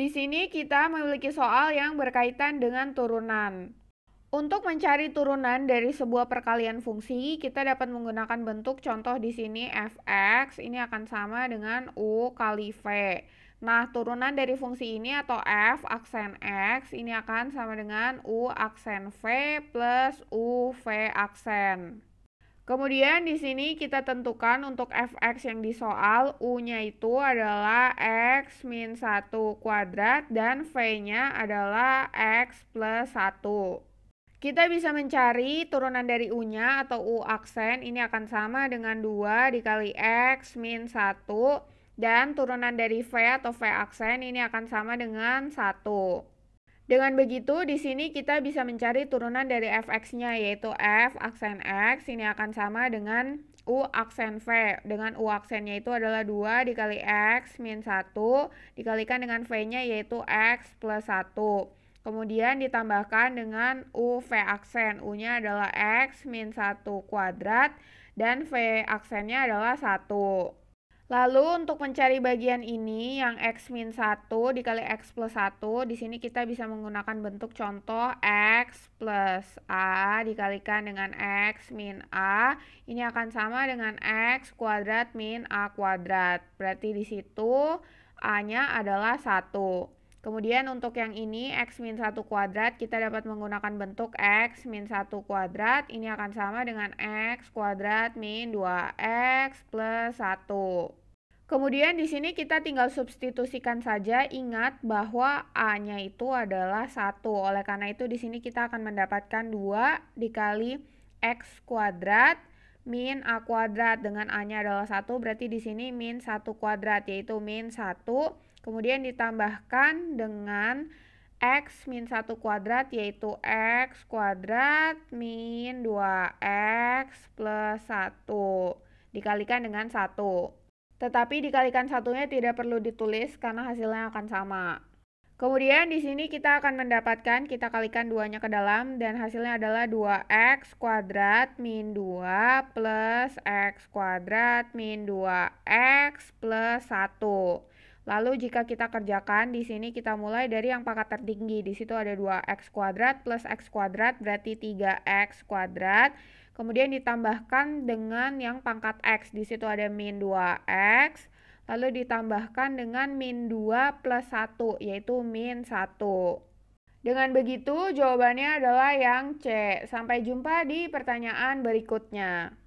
Di sini kita memiliki soal yang berkaitan dengan turunan. Untuk mencari turunan dari sebuah perkalian fungsi, kita dapat menggunakan bentuk contoh di sini fx, ini akan sama dengan u kali v. Nah, turunan dari fungsi ini atau f aksen x, ini akan sama dengan u aksen v plus u v aksen. Kemudian di sini kita tentukan untuk fx yang di soal u-nya itu adalah x min 1 kuadrat dan v-nya adalah x plus 1. Kita bisa mencari turunan dari u-nya atau u aksen ini akan sama dengan 2 dikali x min 1 dan turunan dari v atau v aksen ini akan sama dengan 1. Dengan begitu, di sini kita bisa mencari turunan dari fx-nya, yaitu f aksen x, ini akan sama dengan u aksen v. Dengan u aksennya itu adalah 2 dikali x min 1, dikalikan dengan v-nya yaitu x plus 1. Kemudian ditambahkan dengan u v aksen, u-nya adalah x min 1 kuadrat, dan v aksennya adalah 1. Lalu untuk mencari bagian ini yang X min 1 dikali X plus 1, di sini kita bisa menggunakan bentuk contoh X plus A dikalikan dengan X min A. Ini akan sama dengan X kuadrat min A kuadrat. Berarti di situ A-nya adalah 1. Kemudian untuk yang ini X min 1 kuadrat kita dapat menggunakan bentuk X min 1 kuadrat ini akan sama dengan X kuadrat min 2X plus 1. Kemudian di sini kita tinggal substitusikan saja. Ingat bahwa A-nya itu adalah 1. Oleh karena itu di sini kita akan mendapatkan 2 dikali X kuadrat min A kuadrat. Dengan A-nya adalah 1 berarti di sini min 1 kuadrat yaitu min 1 Kemudian ditambahkan dengan X min 1 kuadrat yaitu X kuadrat min 2X plus 1 dikalikan dengan 1. Tetapi dikalikan satunya tidak perlu ditulis karena hasilnya akan sama. Kemudian di sini kita akan mendapatkan kita kalikan duanya ke dalam dan hasilnya adalah 2x kuadrat min 2 plus x kuadrat min 2x plus 1. Lalu jika kita kerjakan di sini kita mulai dari yang pangkat tertinggi. Di situ ada 2x kuadrat plus x kuadrat berarti 3x kuadrat. Kemudian ditambahkan dengan yang pangkat x. Di situ ada min 2x. Lalu ditambahkan dengan min 2 plus 1 yaitu min 1. Dengan begitu jawabannya adalah yang C. Sampai jumpa di pertanyaan berikutnya.